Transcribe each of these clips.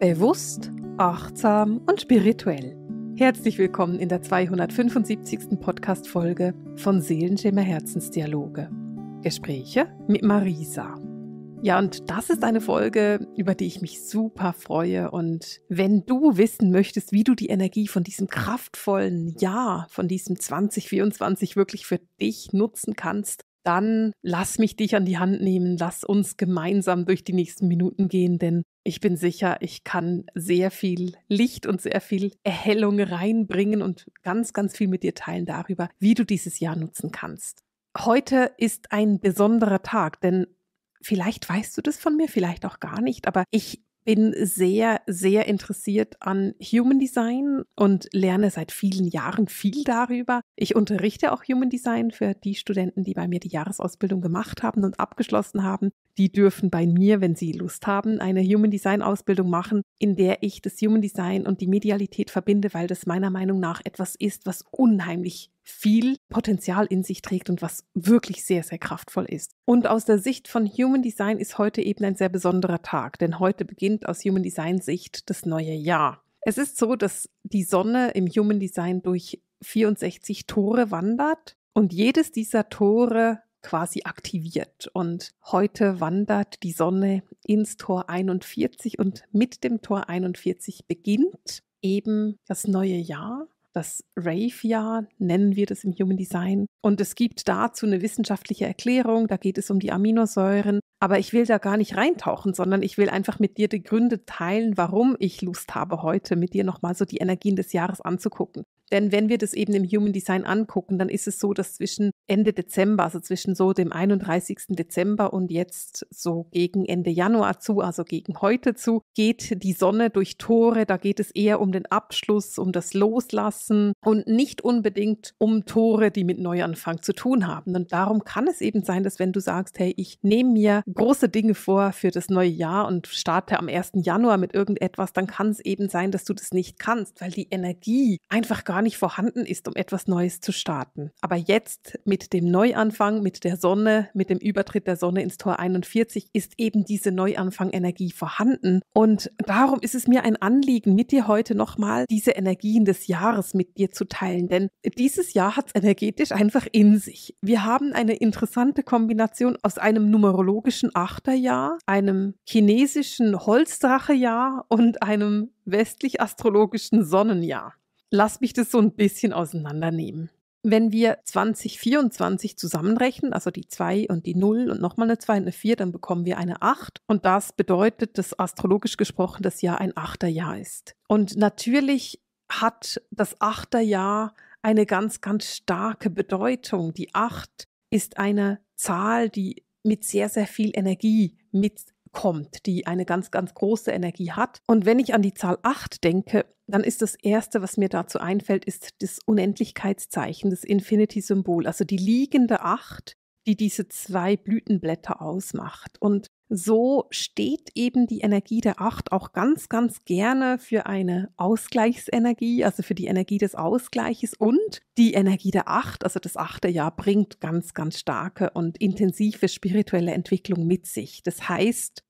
Bewusst, achtsam und spirituell. Herzlich willkommen in der 275. Podcast-Folge von Seelenschimmer Herzensdialoge. Gespräche mit Marisa. Ja, und das ist eine Folge, über die ich mich super freue. Und wenn du wissen möchtest, wie du die Energie von diesem kraftvollen Jahr, von diesem 2024 wirklich für dich nutzen kannst, dann lass mich dich an die Hand nehmen, lass uns gemeinsam durch die nächsten Minuten gehen, denn ich bin sicher, ich kann sehr viel Licht und sehr viel Erhellung reinbringen und ganz, ganz viel mit dir teilen darüber, wie du dieses Jahr nutzen kannst. Heute ist ein besonderer Tag, denn vielleicht weißt du das von mir, vielleicht auch gar nicht, aber ich bin sehr, sehr interessiert an Human Design und lerne seit vielen Jahren viel darüber. Ich unterrichte auch Human Design für die Studenten, die bei mir die Jahresausbildung gemacht haben und abgeschlossen haben die dürfen bei mir, wenn sie Lust haben, eine Human Design Ausbildung machen, in der ich das Human Design und die Medialität verbinde, weil das meiner Meinung nach etwas ist, was unheimlich viel Potenzial in sich trägt und was wirklich sehr, sehr kraftvoll ist. Und aus der Sicht von Human Design ist heute eben ein sehr besonderer Tag, denn heute beginnt aus Human Design Sicht das neue Jahr. Es ist so, dass die Sonne im Human Design durch 64 Tore wandert und jedes dieser Tore quasi aktiviert. Und heute wandert die Sonne ins Tor 41 und mit dem Tor 41 beginnt eben das neue Jahr. Das Rave-Jahr nennen wir das im Human Design. Und es gibt dazu eine wissenschaftliche Erklärung. Da geht es um die Aminosäuren. Aber ich will da gar nicht reintauchen, sondern ich will einfach mit dir die Gründe teilen, warum ich Lust habe, heute mit dir nochmal so die Energien des Jahres anzugucken. Denn wenn wir das eben im Human Design angucken, dann ist es so, dass zwischen Ende Dezember, also zwischen so dem 31. Dezember und jetzt so gegen Ende Januar zu, also gegen heute zu, geht die Sonne durch Tore. Da geht es eher um den Abschluss, um das Loslassen und nicht unbedingt um Tore, die mit Neuanfang zu tun haben. Und darum kann es eben sein, dass wenn du sagst, hey, ich nehme mir große Dinge vor für das neue Jahr und starte am 1. Januar mit irgendetwas, dann kann es eben sein, dass du das nicht kannst, weil die Energie einfach gar gar nicht vorhanden ist, um etwas Neues zu starten. Aber jetzt mit dem Neuanfang, mit der Sonne, mit dem Übertritt der Sonne ins Tor 41 ist eben diese Neuanfang-Energie vorhanden. Und darum ist es mir ein Anliegen, mit dir heute nochmal diese Energien des Jahres mit dir zu teilen. Denn dieses Jahr hat es energetisch einfach in sich. Wir haben eine interessante Kombination aus einem numerologischen Achterjahr, einem chinesischen Holzdrachejahr und einem westlich-astrologischen Sonnenjahr lass mich das so ein bisschen auseinandernehmen. Wenn wir 2024 zusammenrechnen, also die 2 und die 0 und nochmal eine 2 und eine 4, dann bekommen wir eine 8. Und das bedeutet, dass astrologisch gesprochen das Jahr ein Achterjahr ist. Und natürlich hat das Achterjahr eine ganz, ganz starke Bedeutung. Die 8 ist eine Zahl, die mit sehr, sehr viel Energie, mit kommt, die eine ganz, ganz große Energie hat. Und wenn ich an die Zahl 8 denke, dann ist das Erste, was mir dazu einfällt, ist das Unendlichkeitszeichen, das Infinity-Symbol, also die liegende 8, die diese zwei Blütenblätter ausmacht. Und so steht eben die Energie der 8 auch ganz, ganz gerne für eine Ausgleichsenergie, also für die Energie des Ausgleiches und die Energie der 8, also das achte Jahr, bringt ganz, ganz starke und intensive spirituelle Entwicklung mit sich. Das heißt,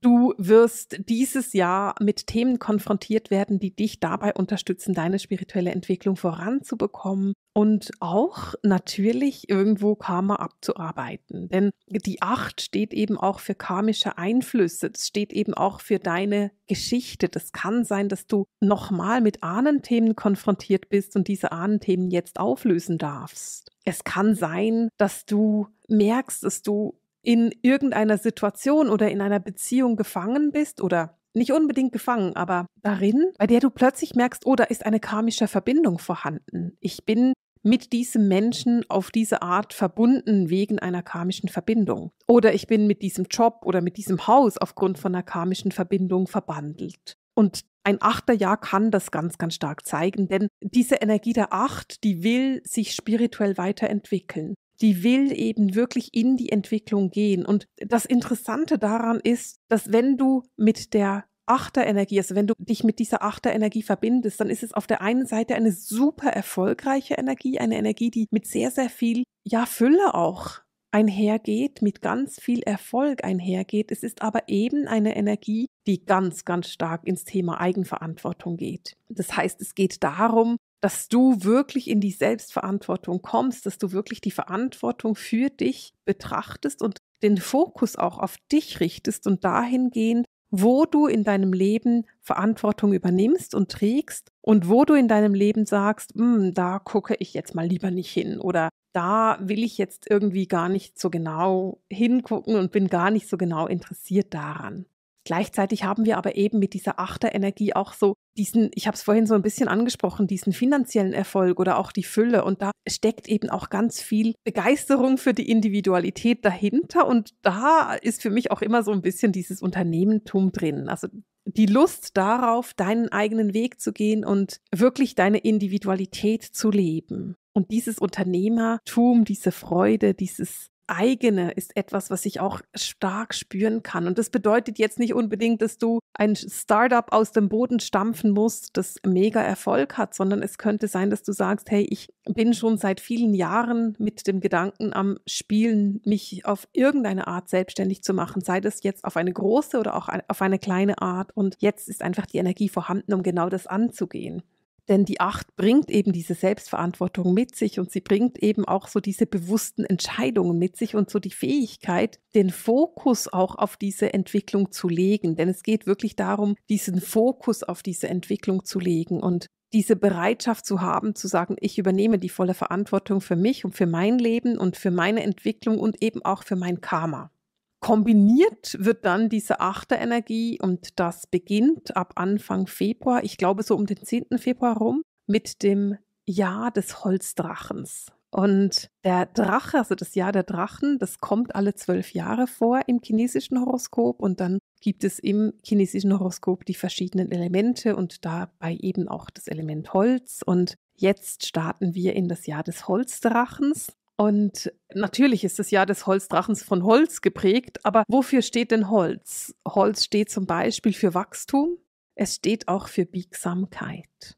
Du wirst dieses Jahr mit Themen konfrontiert werden, die dich dabei unterstützen, deine spirituelle Entwicklung voranzubekommen und auch natürlich irgendwo Karma abzuarbeiten. Denn die Acht steht eben auch für karmische Einflüsse, es steht eben auch für deine Geschichte. Das kann sein, dass du nochmal mit Ahnenthemen konfrontiert bist und diese Ahnenthemen jetzt auflösen darfst. Es kann sein, dass du merkst, dass du in irgendeiner Situation oder in einer Beziehung gefangen bist oder nicht unbedingt gefangen, aber darin, bei der du plötzlich merkst, oh, da ist eine karmische Verbindung vorhanden. Ich bin mit diesem Menschen auf diese Art verbunden wegen einer karmischen Verbindung. Oder ich bin mit diesem Job oder mit diesem Haus aufgrund von einer karmischen Verbindung verbandelt. Und ein Achterjahr kann das ganz, ganz stark zeigen, denn diese Energie der Acht, die will sich spirituell weiterentwickeln die will eben wirklich in die Entwicklung gehen. Und das Interessante daran ist, dass wenn du mit der Achterenergie, also wenn du dich mit dieser Achterenergie verbindest, dann ist es auf der einen Seite eine super erfolgreiche Energie, eine Energie, die mit sehr, sehr viel, ja, Fülle auch einhergeht, mit ganz viel Erfolg einhergeht. Es ist aber eben eine Energie, die ganz, ganz stark ins Thema Eigenverantwortung geht. Das heißt, es geht darum, dass du wirklich in die Selbstverantwortung kommst, dass du wirklich die Verantwortung für dich betrachtest und den Fokus auch auf dich richtest und dahingehend, wo du in deinem Leben Verantwortung übernimmst und trägst und wo du in deinem Leben sagst, hm, da gucke ich jetzt mal lieber nicht hin oder da will ich jetzt irgendwie gar nicht so genau hingucken und bin gar nicht so genau interessiert daran. Gleichzeitig haben wir aber eben mit dieser Achterenergie auch so diesen, ich habe es vorhin so ein bisschen angesprochen, diesen finanziellen Erfolg oder auch die Fülle. Und da steckt eben auch ganz viel Begeisterung für die Individualität dahinter. Und da ist für mich auch immer so ein bisschen dieses Unternehmentum drin. Also die Lust darauf, deinen eigenen Weg zu gehen und wirklich deine Individualität zu leben. Und dieses Unternehmertum, diese Freude, dieses eigene ist etwas, was ich auch stark spüren kann. Und das bedeutet jetzt nicht unbedingt, dass du ein Startup aus dem Boden stampfen musst, das mega Erfolg hat, sondern es könnte sein, dass du sagst, hey, ich bin schon seit vielen Jahren mit dem Gedanken am Spielen, mich auf irgendeine Art selbstständig zu machen, sei das jetzt auf eine große oder auch auf eine kleine Art. Und jetzt ist einfach die Energie vorhanden, um genau das anzugehen. Denn die Acht bringt eben diese Selbstverantwortung mit sich und sie bringt eben auch so diese bewussten Entscheidungen mit sich und so die Fähigkeit, den Fokus auch auf diese Entwicklung zu legen. Denn es geht wirklich darum, diesen Fokus auf diese Entwicklung zu legen und diese Bereitschaft zu haben, zu sagen, ich übernehme die volle Verantwortung für mich und für mein Leben und für meine Entwicklung und eben auch für mein Karma. Kombiniert wird dann diese Achterenergie und das beginnt ab Anfang Februar, ich glaube so um den 10. Februar rum, mit dem Jahr des Holzdrachens. Und der Drache, also das Jahr der Drachen, das kommt alle zwölf Jahre vor im chinesischen Horoskop und dann gibt es im chinesischen Horoskop die verschiedenen Elemente und dabei eben auch das Element Holz. Und jetzt starten wir in das Jahr des Holzdrachens. Und natürlich ist das Jahr des Holzdrachens von Holz geprägt, aber wofür steht denn Holz? Holz steht zum Beispiel für Wachstum, es steht auch für Biegsamkeit,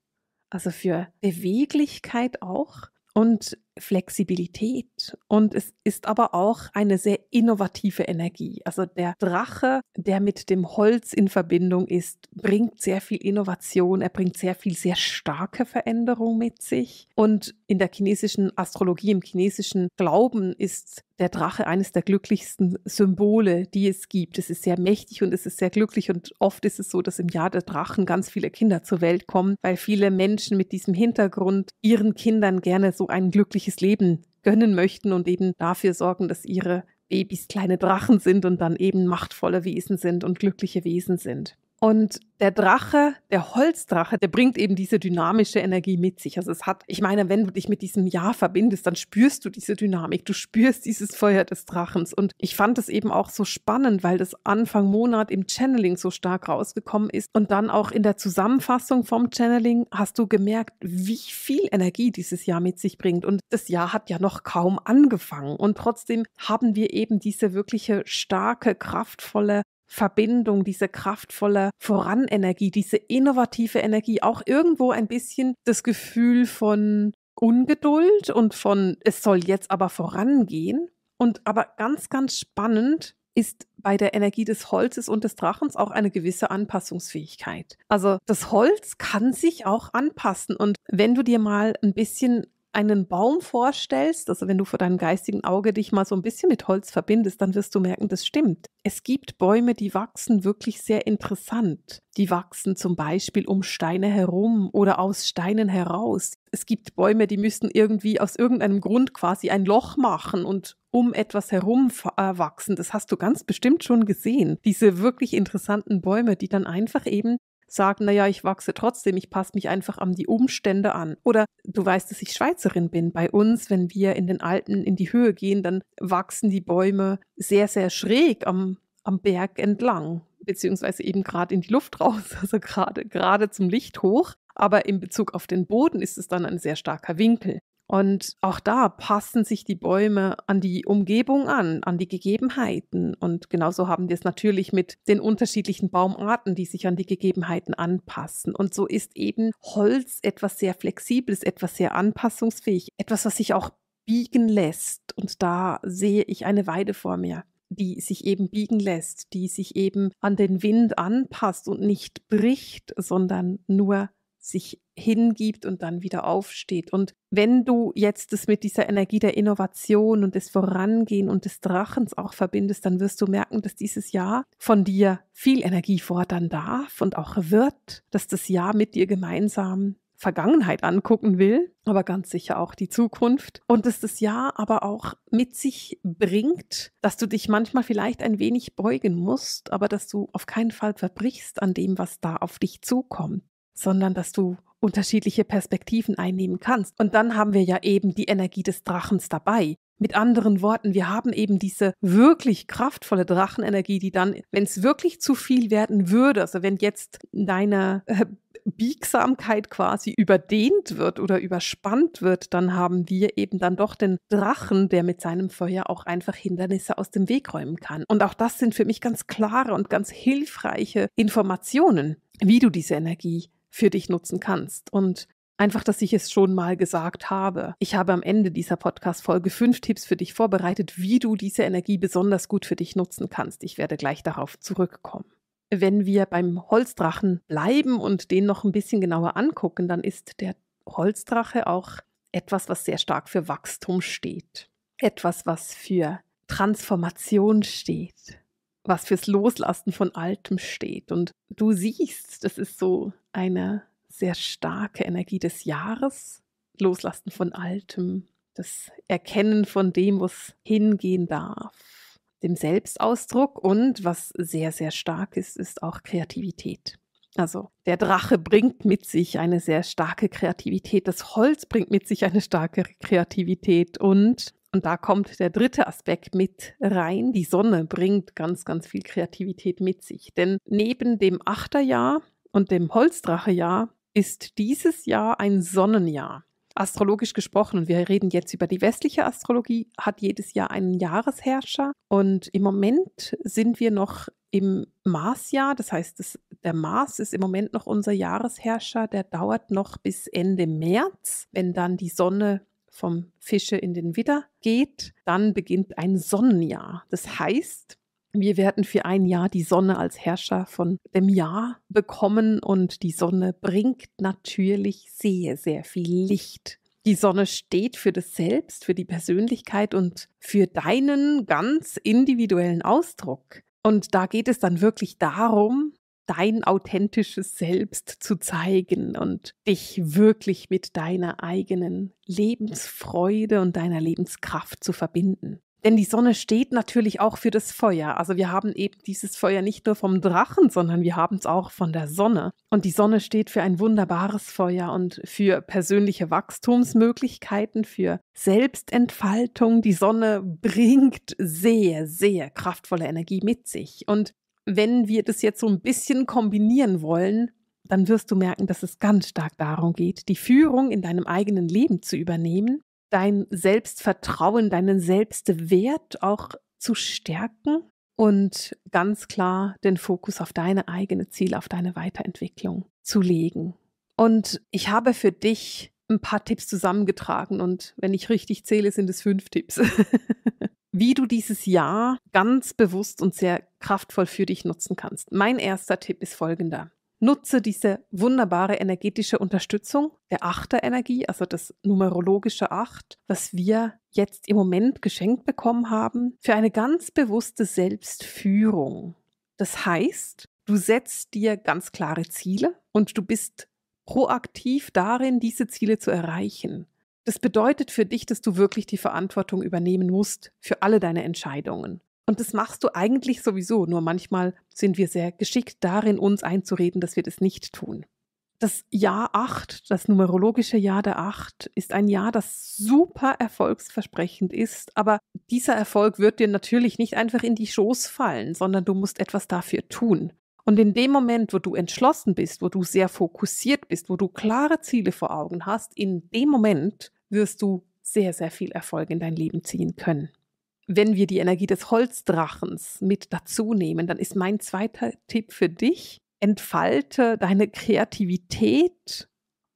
also für Beweglichkeit auch. Und Flexibilität und es ist aber auch eine sehr innovative Energie. Also der Drache, der mit dem Holz in Verbindung ist, bringt sehr viel Innovation, er bringt sehr viel sehr starke Veränderung mit sich und in der chinesischen Astrologie, im chinesischen Glauben ist der Drache eines der glücklichsten Symbole, die es gibt. Es ist sehr mächtig und es ist sehr glücklich und oft ist es so, dass im Jahr der Drachen ganz viele Kinder zur Welt kommen, weil viele Menschen mit diesem Hintergrund ihren Kindern gerne so einen glücklichen glückliches Leben gönnen möchten und eben dafür sorgen, dass ihre Babys kleine Drachen sind und dann eben machtvolle Wesen sind und glückliche Wesen sind. Und der Drache, der Holzdrache, der bringt eben diese dynamische Energie mit sich. Also es hat, ich meine, wenn du dich mit diesem Jahr verbindest, dann spürst du diese Dynamik, du spürst dieses Feuer des Drachens. Und ich fand es eben auch so spannend, weil das Anfang Monat im Channeling so stark rausgekommen ist. Und dann auch in der Zusammenfassung vom Channeling hast du gemerkt, wie viel Energie dieses Jahr mit sich bringt. Und das Jahr hat ja noch kaum angefangen. Und trotzdem haben wir eben diese wirkliche starke, kraftvolle Verbindung, diese kraftvolle Voranenergie, diese innovative Energie, auch irgendwo ein bisschen das Gefühl von Ungeduld und von, es soll jetzt aber vorangehen. Und aber ganz, ganz spannend ist bei der Energie des Holzes und des Drachens auch eine gewisse Anpassungsfähigkeit. Also das Holz kann sich auch anpassen. Und wenn du dir mal ein bisschen einen Baum vorstellst, also wenn du vor deinem geistigen Auge dich mal so ein bisschen mit Holz verbindest, dann wirst du merken, das stimmt. Es gibt Bäume, die wachsen wirklich sehr interessant. Die wachsen zum Beispiel um Steine herum oder aus Steinen heraus. Es gibt Bäume, die müssen irgendwie aus irgendeinem Grund quasi ein Loch machen und um etwas herum äh, wachsen. Das hast du ganz bestimmt schon gesehen. Diese wirklich interessanten Bäume, die dann einfach eben sagen, naja, ich wachse trotzdem, ich passe mich einfach an die Umstände an. Oder du weißt, dass ich Schweizerin bin. Bei uns, wenn wir in den Alpen in die Höhe gehen, dann wachsen die Bäume sehr, sehr schräg am, am Berg entlang, beziehungsweise eben gerade in die Luft raus, also gerade, gerade zum Licht hoch. Aber in Bezug auf den Boden ist es dann ein sehr starker Winkel. Und auch da passen sich die Bäume an die Umgebung an, an die Gegebenheiten. Und genauso haben wir es natürlich mit den unterschiedlichen Baumarten, die sich an die Gegebenheiten anpassen. Und so ist eben Holz etwas sehr Flexibles, etwas sehr anpassungsfähig, etwas, was sich auch biegen lässt. Und da sehe ich eine Weide vor mir die sich eben biegen lässt, die sich eben an den Wind anpasst und nicht bricht, sondern nur sich hingibt und dann wieder aufsteht. Und wenn du jetzt das mit dieser Energie der Innovation und des Vorangehen und des Drachens auch verbindest, dann wirst du merken, dass dieses Jahr von dir viel Energie fordern darf und auch wird, dass das Jahr mit dir gemeinsam Vergangenheit angucken will, aber ganz sicher auch die Zukunft. Und dass das Jahr aber auch mit sich bringt, dass du dich manchmal vielleicht ein wenig beugen musst, aber dass du auf keinen Fall verbrichst an dem, was da auf dich zukommt sondern dass du unterschiedliche Perspektiven einnehmen kannst. Und dann haben wir ja eben die Energie des Drachens dabei. Mit anderen Worten, wir haben eben diese wirklich kraftvolle Drachenenergie, die dann, wenn es wirklich zu viel werden würde, also wenn jetzt deine äh, Biegsamkeit quasi überdehnt wird oder überspannt wird, dann haben wir eben dann doch den Drachen, der mit seinem Feuer auch einfach Hindernisse aus dem Weg räumen kann. Und auch das sind für mich ganz klare und ganz hilfreiche Informationen, wie du diese Energie für dich nutzen kannst. Und Einfach, dass ich es schon mal gesagt habe. Ich habe am Ende dieser Podcast-Folge fünf Tipps für dich vorbereitet, wie du diese Energie besonders gut für dich nutzen kannst. Ich werde gleich darauf zurückkommen. Wenn wir beim Holzdrachen bleiben und den noch ein bisschen genauer angucken, dann ist der Holzdrache auch etwas, was sehr stark für Wachstum steht. Etwas, was für Transformation steht was fürs Loslassen von Altem steht. Und du siehst, das ist so eine sehr starke Energie des Jahres. Loslassen von Altem, das Erkennen von dem, was hingehen darf, dem Selbstausdruck und was sehr, sehr stark ist, ist auch Kreativität. Also der Drache bringt mit sich eine sehr starke Kreativität, das Holz bringt mit sich eine starke Kreativität und und da kommt der dritte Aspekt mit rein. Die Sonne bringt ganz, ganz viel Kreativität mit sich. Denn neben dem Achterjahr und dem Holzdrachejahr ist dieses Jahr ein Sonnenjahr. Astrologisch gesprochen, und wir reden jetzt über die westliche Astrologie, hat jedes Jahr einen Jahresherrscher. Und im Moment sind wir noch im Marsjahr, das heißt, das, der Mars ist im Moment noch unser Jahresherrscher, der dauert noch bis Ende März, wenn dann die Sonne vom Fische in den Widder geht, dann beginnt ein Sonnenjahr. Das heißt, wir werden für ein Jahr die Sonne als Herrscher von dem Jahr bekommen und die Sonne bringt natürlich sehr, sehr viel Licht. Die Sonne steht für das Selbst, für die Persönlichkeit und für deinen ganz individuellen Ausdruck. Und da geht es dann wirklich darum, dein authentisches Selbst zu zeigen und dich wirklich mit deiner eigenen Lebensfreude und deiner Lebenskraft zu verbinden. Denn die Sonne steht natürlich auch für das Feuer. Also wir haben eben dieses Feuer nicht nur vom Drachen, sondern wir haben es auch von der Sonne. Und die Sonne steht für ein wunderbares Feuer und für persönliche Wachstumsmöglichkeiten, für Selbstentfaltung. Die Sonne bringt sehr, sehr kraftvolle Energie mit sich. Und wenn wir das jetzt so ein bisschen kombinieren wollen, dann wirst du merken, dass es ganz stark darum geht, die Führung in deinem eigenen Leben zu übernehmen, dein Selbstvertrauen, deinen Selbstwert auch zu stärken und ganz klar den Fokus auf deine eigene Ziele, auf deine Weiterentwicklung zu legen. Und ich habe für dich ein paar Tipps zusammengetragen und wenn ich richtig zähle, sind es fünf Tipps. wie du dieses Jahr ganz bewusst und sehr kraftvoll für dich nutzen kannst. Mein erster Tipp ist folgender. Nutze diese wunderbare energetische Unterstützung der Achterenergie, also das numerologische Acht, was wir jetzt im Moment geschenkt bekommen haben, für eine ganz bewusste Selbstführung. Das heißt, du setzt dir ganz klare Ziele und du bist proaktiv darin, diese Ziele zu erreichen. Das bedeutet für dich, dass du wirklich die Verantwortung übernehmen musst für alle deine Entscheidungen. Und das machst du eigentlich sowieso, nur manchmal sind wir sehr geschickt darin, uns einzureden, dass wir das nicht tun. Das Jahr 8, das numerologische Jahr der 8, ist ein Jahr, das super erfolgsversprechend ist, aber dieser Erfolg wird dir natürlich nicht einfach in die Schoß fallen, sondern du musst etwas dafür tun. Und in dem Moment, wo du entschlossen bist, wo du sehr fokussiert bist, wo du klare Ziele vor Augen hast, in dem Moment wirst du sehr, sehr viel Erfolg in dein Leben ziehen können wenn wir die Energie des Holzdrachens mit dazu nehmen, dann ist mein zweiter Tipp für dich, entfalte deine Kreativität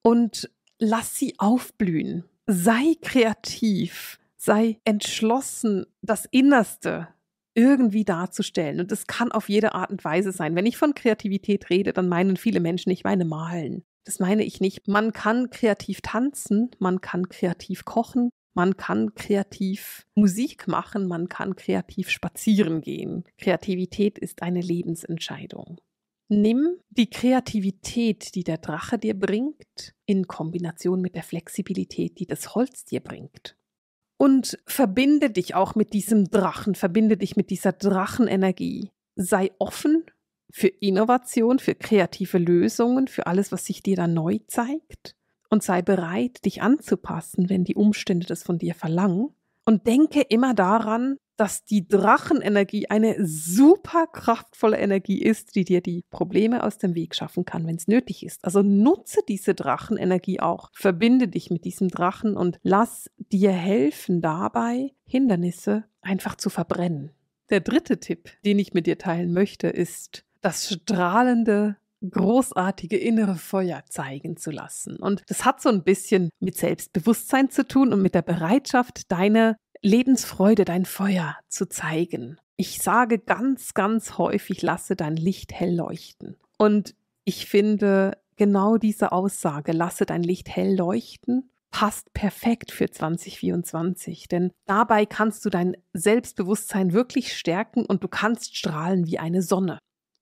und lass sie aufblühen. Sei kreativ, sei entschlossen, das Innerste irgendwie darzustellen. Und das kann auf jede Art und Weise sein. Wenn ich von Kreativität rede, dann meinen viele Menschen, ich meine malen. Das meine ich nicht. Man kann kreativ tanzen, man kann kreativ kochen, man kann kreativ Musik machen, man kann kreativ spazieren gehen. Kreativität ist eine Lebensentscheidung. Nimm die Kreativität, die der Drache dir bringt, in Kombination mit der Flexibilität, die das Holz dir bringt. Und verbinde dich auch mit diesem Drachen, verbinde dich mit dieser Drachenenergie. Sei offen für Innovation, für kreative Lösungen, für alles, was sich dir da neu zeigt und sei bereit, dich anzupassen, wenn die Umstände das von dir verlangen. Und denke immer daran, dass die Drachenenergie eine super kraftvolle Energie ist, die dir die Probleme aus dem Weg schaffen kann, wenn es nötig ist. Also nutze diese Drachenenergie auch, verbinde dich mit diesem Drachen und lass dir helfen dabei, Hindernisse einfach zu verbrennen. Der dritte Tipp, den ich mit dir teilen möchte, ist das strahlende großartige innere Feuer zeigen zu lassen. Und das hat so ein bisschen mit Selbstbewusstsein zu tun und mit der Bereitschaft, deine Lebensfreude, dein Feuer zu zeigen. Ich sage ganz, ganz häufig, lasse dein Licht hell leuchten. Und ich finde genau diese Aussage, lasse dein Licht hell leuchten, passt perfekt für 2024, denn dabei kannst du dein Selbstbewusstsein wirklich stärken und du kannst strahlen wie eine Sonne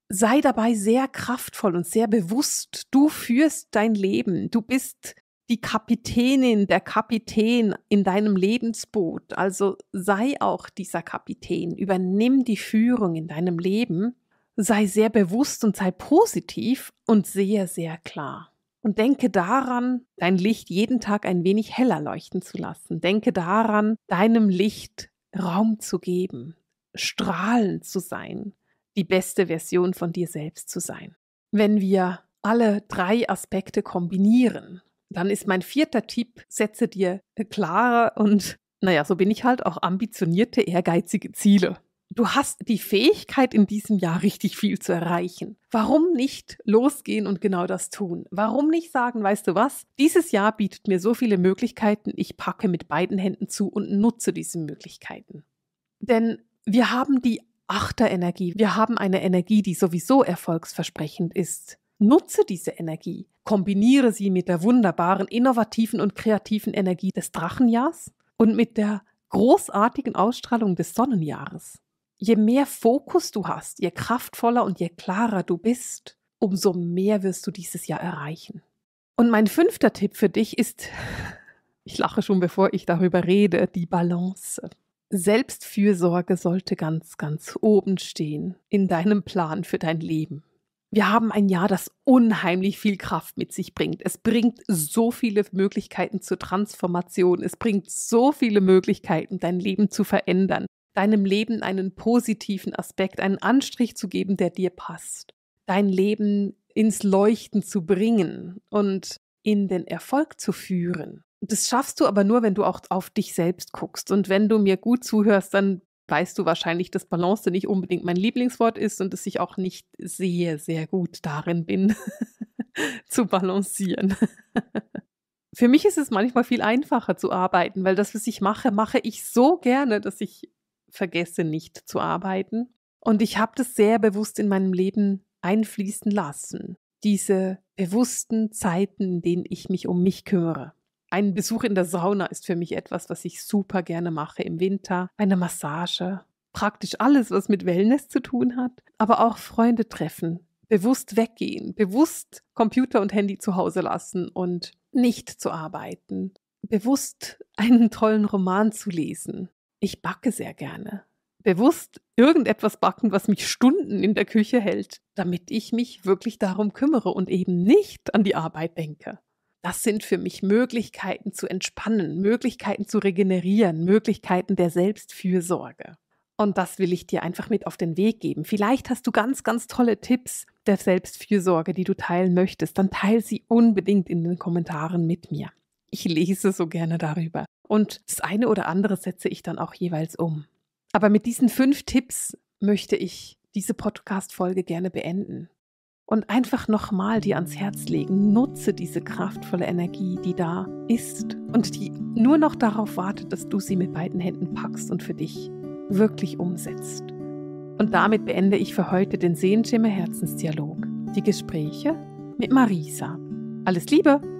sei dabei sehr kraftvoll und sehr bewusst. Du führst dein Leben. Du bist die Kapitänin, der Kapitän in deinem Lebensboot. Also sei auch dieser Kapitän. Übernimm die Führung in deinem Leben. Sei sehr bewusst und sei positiv und sehr, sehr klar. Und denke daran, dein Licht jeden Tag ein wenig heller leuchten zu lassen. Denke daran, deinem Licht Raum zu geben, strahlend zu sein, die beste Version von dir selbst zu sein. Wenn wir alle drei Aspekte kombinieren, dann ist mein vierter Tipp, setze dir äh, klare und, naja, so bin ich halt auch ambitionierte, ehrgeizige Ziele. Du hast die Fähigkeit, in diesem Jahr richtig viel zu erreichen. Warum nicht losgehen und genau das tun? Warum nicht sagen, weißt du was, dieses Jahr bietet mir so viele Möglichkeiten, ich packe mit beiden Händen zu und nutze diese Möglichkeiten. Denn wir haben die Achterenergie. Wir haben eine Energie, die sowieso erfolgsversprechend ist. Nutze diese Energie, kombiniere sie mit der wunderbaren, innovativen und kreativen Energie des Drachenjahrs und mit der großartigen Ausstrahlung des Sonnenjahres. Je mehr Fokus du hast, je kraftvoller und je klarer du bist, umso mehr wirst du dieses Jahr erreichen. Und mein fünfter Tipp für dich ist, ich lache schon, bevor ich darüber rede, die Balance. Selbstfürsorge sollte ganz, ganz oben stehen in deinem Plan für dein Leben. Wir haben ein Jahr, das unheimlich viel Kraft mit sich bringt. Es bringt so viele Möglichkeiten zur Transformation. Es bringt so viele Möglichkeiten, dein Leben zu verändern, deinem Leben einen positiven Aspekt, einen Anstrich zu geben, der dir passt, dein Leben ins Leuchten zu bringen und in den Erfolg zu führen das schaffst du aber nur, wenn du auch auf dich selbst guckst. Und wenn du mir gut zuhörst, dann weißt du wahrscheinlich, dass Balance nicht unbedingt mein Lieblingswort ist und dass ich auch nicht sehr, sehr gut darin bin, zu balancieren. Für mich ist es manchmal viel einfacher zu arbeiten, weil das, was ich mache, mache ich so gerne, dass ich vergesse nicht zu arbeiten. Und ich habe das sehr bewusst in meinem Leben einfließen lassen. Diese bewussten Zeiten, in denen ich mich um mich kümmere. Ein Besuch in der Sauna ist für mich etwas, was ich super gerne mache im Winter. Eine Massage, praktisch alles, was mit Wellness zu tun hat, aber auch Freunde treffen, bewusst weggehen, bewusst Computer und Handy zu Hause lassen und nicht zu arbeiten, bewusst einen tollen Roman zu lesen. Ich backe sehr gerne. Bewusst irgendetwas backen, was mich Stunden in der Küche hält, damit ich mich wirklich darum kümmere und eben nicht an die Arbeit denke. Das sind für mich Möglichkeiten zu entspannen, Möglichkeiten zu regenerieren, Möglichkeiten der Selbstfürsorge. Und das will ich dir einfach mit auf den Weg geben. Vielleicht hast du ganz, ganz tolle Tipps der Selbstfürsorge, die du teilen möchtest. Dann teile sie unbedingt in den Kommentaren mit mir. Ich lese so gerne darüber. Und das eine oder andere setze ich dann auch jeweils um. Aber mit diesen fünf Tipps möchte ich diese Podcast-Folge gerne beenden. Und einfach nochmal dir ans Herz legen, nutze diese kraftvolle Energie, die da ist und die nur noch darauf wartet, dass du sie mit beiden Händen packst und für dich wirklich umsetzt. Und damit beende ich für heute den Sehenschimmer Herzensdialog, die Gespräche mit Marisa. Alles Liebe!